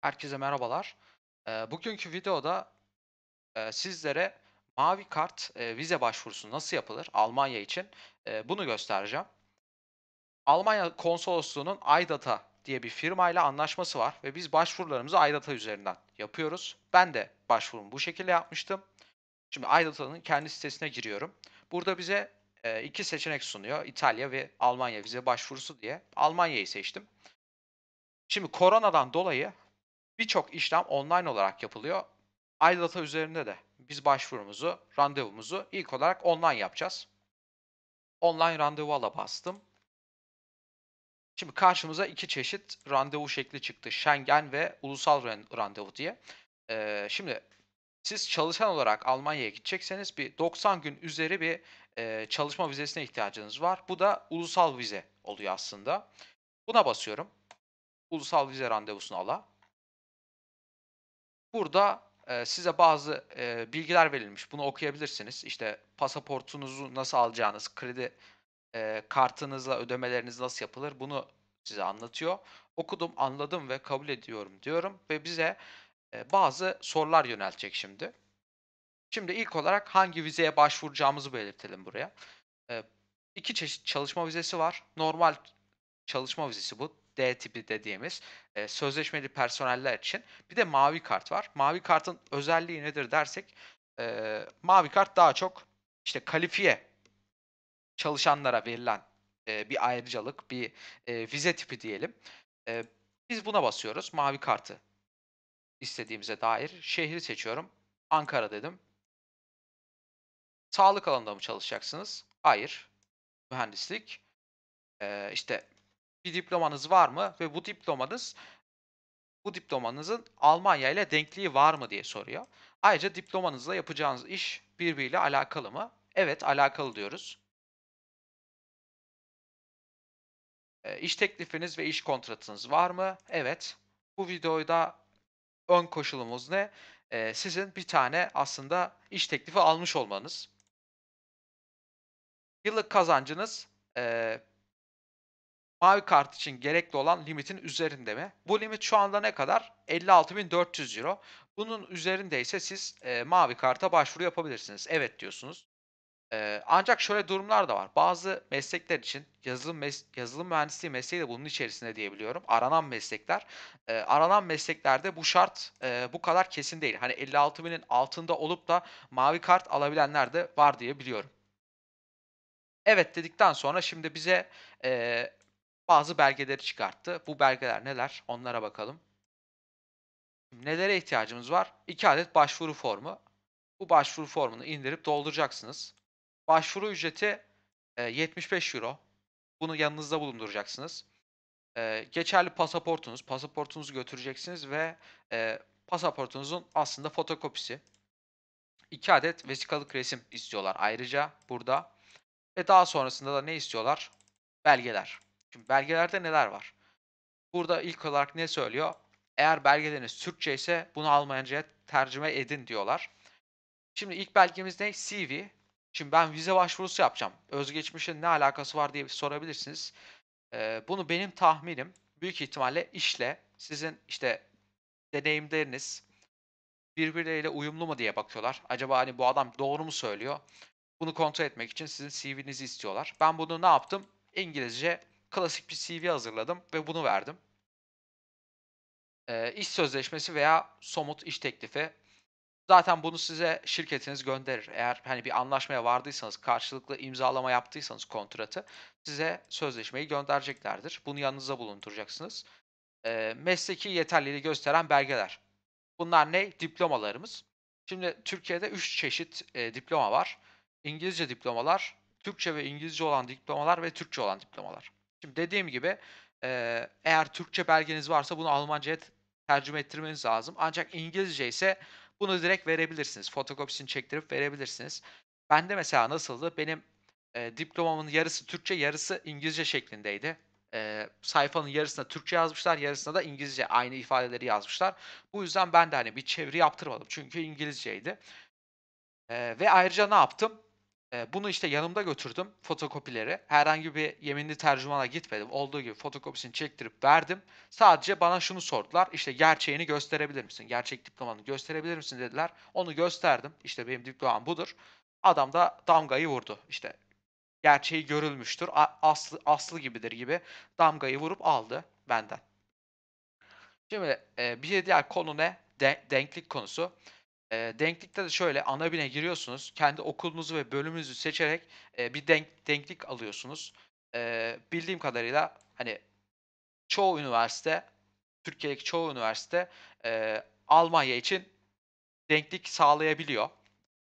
Herkese merhabalar. Bugünkü videoda sizlere mavi kart vize başvurusu nasıl yapılır Almanya için bunu göstereceğim. Almanya konsolosluğunun Aydata diye bir firmayla anlaşması var ve biz başvurularımızı Aydata üzerinden yapıyoruz. Ben de başvurumu bu şekilde yapmıştım. Şimdi Aydata'nın kendi sitesine giriyorum. Burada bize iki seçenek sunuyor. İtalya ve Almanya vize başvurusu diye. Almanya'yı seçtim. Şimdi koronadan dolayı Birçok işlem online olarak yapılıyor. iData üzerinde de biz başvurumuzu, randevumuzu ilk olarak online yapacağız. Online randevu ala bastım. Şimdi karşımıza iki çeşit randevu şekli çıktı. Schengen ve ulusal randevu diye. Ee, şimdi siz çalışan olarak Almanya'ya gidecekseniz bir 90 gün üzeri bir e, çalışma vizesine ihtiyacınız var. Bu da ulusal vize oluyor aslında. Buna basıyorum. Ulusal vize randevusunu ala. Burada e, size bazı e, bilgiler verilmiş. Bunu okuyabilirsiniz. İşte pasaportunuzu nasıl alacağınız, kredi e, kartınızla ödemeleriniz nasıl yapılır bunu size anlatıyor. Okudum, anladım ve kabul ediyorum diyorum ve bize e, bazı sorular yöneltecek şimdi. Şimdi ilk olarak hangi vizeye başvuracağımızı belirtelim buraya. E, iki çeşit çalışma vizesi var. Normal çalışma vizesi bu. D tipi dediğimiz e, sözleşmeli personeller için bir de mavi kart var. Mavi kartın özelliği nedir dersek e, mavi kart daha çok işte kalifiye çalışanlara verilen e, bir ayrıcalık, bir e, vize tipi diyelim. E, biz buna basıyoruz. Mavi kartı istediğimize dair şehri seçiyorum. Ankara dedim. Sağlık alanında mı çalışacaksınız? Hayır. Mühendislik. Ee, işte bir diplomanız var mı ve bu diplomanız bu diplomanızın Almanya ile denkliği var mı diye soruyor. Ayrıca diplomanızla yapacağınız iş birbiriyle alakalı mı? Evet, alakalı diyoruz. Ee, iş teklifiniz ve iş kontratınız var mı? Evet. Bu videoda ön koşulumuz ne? E, sizin bir tane aslında iş teklifi almış olmanız. Yıllık kazancınız e, mavi kart için gerekli olan limitin üzerinde mi? Bu limit şu anda ne kadar? 56.400 euro. Bunun üzerinde ise siz e, mavi karta başvuru yapabilirsiniz. Evet diyorsunuz. E, ancak şöyle durumlar da var. Bazı meslekler için yazılım mes- yazılım mühendisliği mesleği de bunun içerisinde diyebiliyorum. Aranan meslekler. E, aranan mesleklerde bu şart e, bu kadar kesin değil. Hani 56.000'in altında olup da mavi kart alabilenler de var diye biliyorum. Evet dedikten sonra şimdi bize e, bazı belgeleri çıkarttı. Bu belgeler neler? Onlara bakalım. Nelere ihtiyacımız var? 2 adet başvuru formu. Bu başvuru formunu indirip dolduracaksınız. Başvuru ücreti 75 e, euro. Bunu yanınızda bulunduracaksınız. E, geçerli pasaportunuz, pasaportunuzu götüreceksiniz ve e, pasaportunuzun aslında fotokopisi. 2 adet vesikalık resim istiyorlar ayrıca burada. Ve daha sonrasında da ne istiyorlar? Belgeler. Şimdi belgelerde neler var? Burada ilk olarak ne söylüyor? Eğer belgeleriniz Türkçe ise bunu Almanca'ya tercüme edin diyorlar. Şimdi ilk belgemiz ne? CV. Şimdi ben vize başvurusu yapacağım. Özgeçmişin ne alakası var diye sorabilirsiniz. Ee, bunu benim tahminim büyük ihtimalle işle sizin işte deneyimleriniz birbirleriyle uyumlu mu diye bakıyorlar. Acaba hani bu adam doğru mu söylüyor? Bunu kontrol etmek için sizin CV'nizi istiyorlar. Ben bunu ne yaptım? İngilizce klasik bir CV hazırladım ve bunu verdim. E, iş sözleşmesi veya somut iş teklifi. Zaten bunu size şirketiniz gönderir. Eğer hani bir anlaşmaya vardıysanız, karşılıklı imzalama yaptıysanız kontratı size sözleşmeyi göndereceklerdir. Bunu yanınıza bulunduracaksınız. E, mesleki yeterliliği gösteren belgeler. Bunlar ne? Diplomalarımız. Şimdi Türkiye'de 3 çeşit e, diploma var. İngilizce diplomalar, Türkçe ve İngilizce olan diplomalar ve Türkçe olan diplomalar. Şimdi dediğim gibi eğer Türkçe belgeniz varsa bunu Almanca'ya tercüme ettirmeniz lazım. Ancak İngilizce ise bunu direkt verebilirsiniz. Fotokopisini çektirip verebilirsiniz. Ben de mesela nasıldı? Benim e, diplomamın yarısı Türkçe, yarısı İngilizce şeklindeydi. E, sayfanın yarısına Türkçe yazmışlar, yarısına da İngilizce aynı ifadeleri yazmışlar. Bu yüzden ben de hani bir çeviri yaptırmadım çünkü İngilizceydi. E, ve ayrıca ne yaptım? bunu işte yanımda götürdüm fotokopileri. Herhangi bir yeminli tercümana gitmedim. Olduğu gibi fotokopisini çektirip verdim. Sadece bana şunu sordular. İşte gerçeğini gösterebilir misin? Gerçek diplomanı gösterebilir misin dediler. Onu gösterdim. İşte benim diplomam budur. Adam da damgayı vurdu. İşte gerçeği görülmüştür. Aslı, aslı gibidir gibi damgayı vurup aldı benden. Şimdi bir diğer konu ne? De, denklik konusu. E, denklikte de şöyle ana bine giriyorsunuz. Kendi okulunuzu ve bölümünüzü seçerek e, bir denk, denklik alıyorsunuz. E, bildiğim kadarıyla hani çoğu üniversite, Türkiye'deki çoğu üniversite e, Almanya için denklik sağlayabiliyor.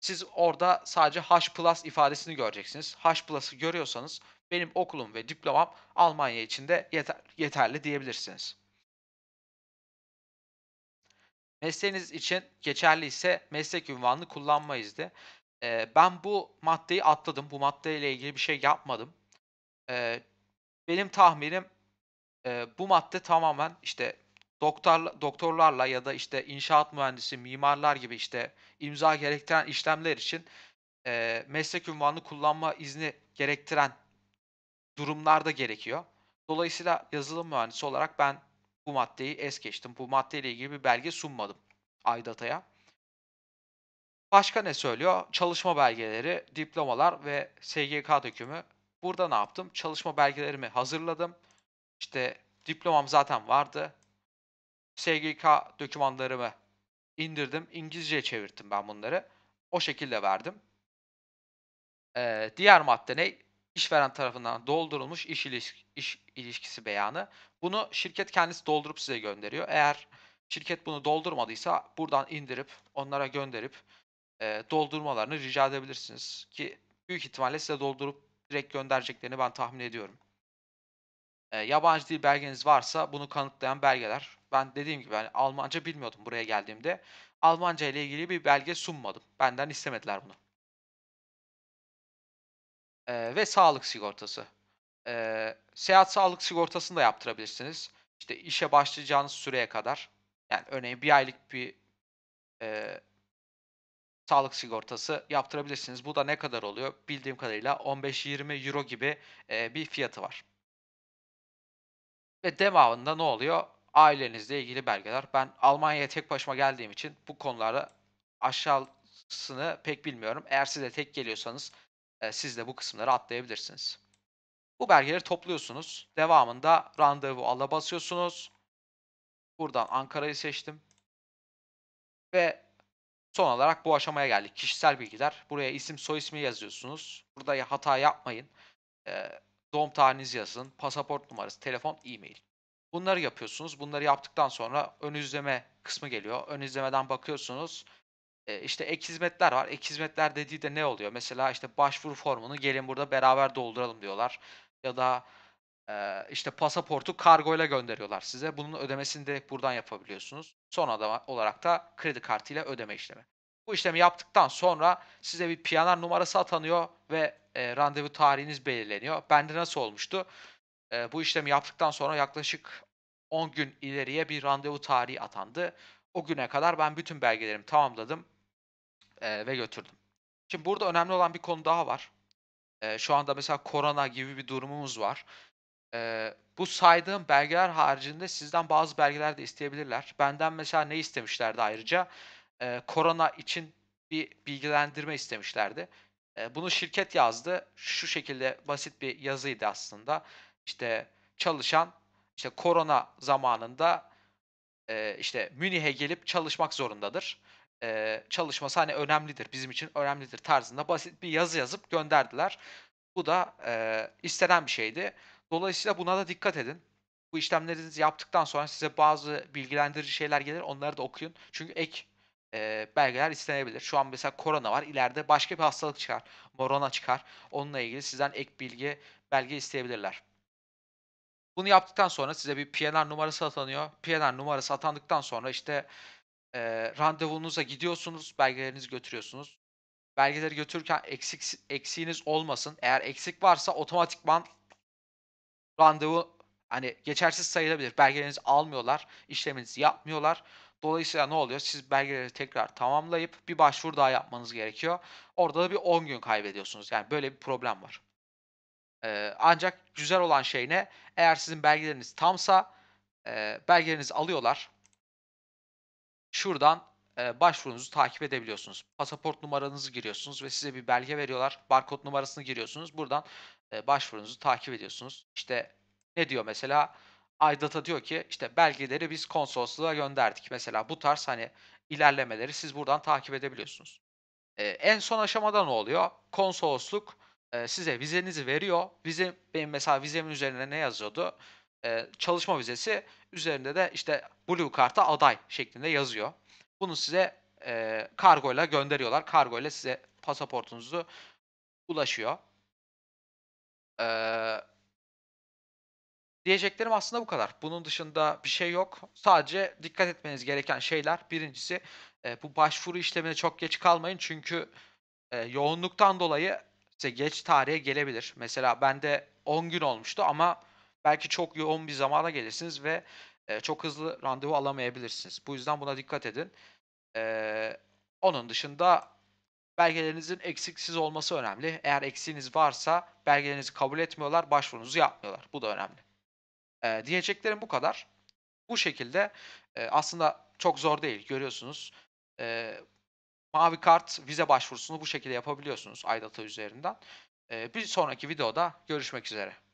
Siz orada sadece H plus ifadesini göreceksiniz. H plus'ı görüyorsanız benim okulum ve diplomam Almanya için de yeter, yeterli diyebilirsiniz. Mesleğiniz için geçerli ise meslek ünvanını kullanmayız de. E, ben bu maddeyi atladım. Bu maddeyle ilgili bir şey yapmadım. E, benim tahminim e, bu madde tamamen işte doktor doktorlarla ya da işte inşaat mühendisi, mimarlar gibi işte imza gerektiren işlemler için e, meslek ünvanını kullanma izni gerektiren durumlarda gerekiyor. Dolayısıyla yazılım mühendisi olarak ben bu maddeyi es geçtim. Bu maddeyle ilgili bir belge sunmadım Aydata'ya. Başka ne söylüyor? Çalışma belgeleri, diplomalar ve SGK dökümü. Burada ne yaptım? Çalışma belgelerimi hazırladım. İşte diplomam zaten vardı. SGK dokümanlarımı indirdim. İngilizce çevirdim ben bunları. O şekilde verdim. Ee, diğer madde ne? işveren tarafından doldurulmuş iş, ilişk iş ilişkisi beyanı. Bunu şirket kendisi doldurup size gönderiyor. Eğer şirket bunu doldurmadıysa buradan indirip onlara gönderip e, doldurmalarını rica edebilirsiniz. Ki büyük ihtimalle size doldurup direkt göndereceklerini ben tahmin ediyorum. E, yabancı dil belgeniz varsa bunu kanıtlayan belgeler. Ben dediğim gibi yani Almanca bilmiyordum buraya geldiğimde. Almanca ile ilgili bir belge sunmadım. Benden istemediler bunu e, ve sağlık sigortası. E, seyahat sağlık sigortasını da yaptırabilirsiniz. İşte işe başlayacağınız süreye kadar. Yani örneğin bir aylık bir e, sağlık sigortası yaptırabilirsiniz. Bu da ne kadar oluyor? Bildiğim kadarıyla 15-20 euro gibi e, bir fiyatı var. Ve devamında ne oluyor? Ailenizle ilgili belgeler. Ben Almanya'ya tek başıma geldiğim için bu konulara aşağısını pek bilmiyorum. Eğer siz de tek geliyorsanız e, siz de bu kısımları atlayabilirsiniz. Bu belgeleri topluyorsunuz. Devamında randevu ala basıyorsunuz. Buradan Ankara'yı seçtim. Ve son olarak bu aşamaya geldik. Kişisel bilgiler. Buraya isim soy ismi yazıyorsunuz. Burada ya hata yapmayın. E, doğum tarihinizi yazın. Pasaport numarası, telefon, e-mail. Bunları yapıyorsunuz. Bunları yaptıktan sonra ön izleme kısmı geliyor. Ön izlemeden bakıyorsunuz e, işte ek hizmetler var. Ek hizmetler dediği de ne oluyor? Mesela işte başvuru formunu gelin burada beraber dolduralım diyorlar. Ya da e, işte pasaportu kargoyla gönderiyorlar size. Bunun ödemesini direkt buradan yapabiliyorsunuz. Son adam olarak da kredi kartıyla ödeme işlemi. Bu işlemi yaptıktan sonra size bir PNR numarası atanıyor ve e, randevu tarihiniz belirleniyor. Bende nasıl olmuştu? E, bu işlemi yaptıktan sonra yaklaşık 10 gün ileriye bir randevu tarihi atandı. O güne kadar ben bütün belgelerimi tamamladım e, ve götürdüm. Şimdi burada önemli olan bir konu daha var. E, şu anda mesela korona gibi bir durumumuz var. E, bu saydığım belgeler haricinde sizden bazı belgeler de isteyebilirler. Benden mesela ne istemişlerdi ayrıca? E, korona için bir bilgilendirme istemişlerdi. E, bunu şirket yazdı. Şu şekilde basit bir yazıydı aslında. İşte çalışan işte korona zamanında e, işte Münih'e gelip çalışmak zorundadır e, çalışması hani önemlidir, bizim için önemlidir tarzında basit bir yazı yazıp gönderdiler. Bu da e, istenen bir şeydi. Dolayısıyla buna da dikkat edin. Bu işlemlerinizi yaptıktan sonra size bazı bilgilendirici şeyler gelir. Onları da okuyun. Çünkü ek e, belgeler istenebilir. Şu an mesela korona var. ileride başka bir hastalık çıkar. Morona çıkar. Onunla ilgili sizden ek bilgi, belge isteyebilirler. Bunu yaptıktan sonra size bir PNR numarası atanıyor. PNR numarası atandıktan sonra işte e, randevunuza gidiyorsunuz, belgelerinizi götürüyorsunuz. Belgeleri götürürken eksik eksiğiniz olmasın. Eğer eksik varsa otomatikman randevu hani geçersiz sayılabilir. Belgelerinizi almıyorlar, işleminizi yapmıyorlar. Dolayısıyla ne oluyor? Siz belgeleri tekrar tamamlayıp bir başvuru daha yapmanız gerekiyor. Orada da bir 10 gün kaybediyorsunuz. Yani böyle bir problem var. Ee, ancak güzel olan şey ne? Eğer sizin belgeleriniz tamsa e, belgelerinizi alıyorlar. Şuradan e, başvurunuzu takip edebiliyorsunuz. Pasaport numaranızı giriyorsunuz ve size bir belge veriyorlar. Barkod numarasını giriyorsunuz. Buradan e, başvurunuzu takip ediyorsunuz. İşte ne diyor mesela? Aydata diyor ki işte belgeleri biz konsolosluğa gönderdik. Mesela bu tarz hani ilerlemeleri siz buradan takip edebiliyorsunuz. E, en son aşamada ne oluyor? Konsolosluk e, size vizenizi veriyor. Vize, benim mesela vizemin üzerine ne yazıyordu? E, çalışma vizesi üzerinde de işte Blue karta aday şeklinde yazıyor. Bunu size e, kargoyla gönderiyorlar. Kargoyla size pasaportunuzu ulaşıyor. Ee, diyeceklerim aslında bu kadar. Bunun dışında bir şey yok. Sadece dikkat etmeniz gereken şeyler. Birincisi e, bu başvuru işlemine çok geç kalmayın. Çünkü e, yoğunluktan dolayı size geç tarihe gelebilir. Mesela bende 10 gün olmuştu ama belki çok yoğun bir zamana gelirsiniz ve e, çok hızlı randevu alamayabilirsiniz. Bu yüzden buna dikkat edin. E, onun dışında belgelerinizin eksiksiz olması önemli. Eğer eksiğiniz varsa belgelerinizi kabul etmiyorlar, başvurunuzu yapmıyorlar. Bu da önemli. E, diyeceklerim bu kadar. Bu şekilde e, aslında çok zor değil görüyorsunuz. E, mavi kart vize başvurusunu bu şekilde yapabiliyorsunuz Aydata üzerinden. E, bir sonraki videoda görüşmek üzere.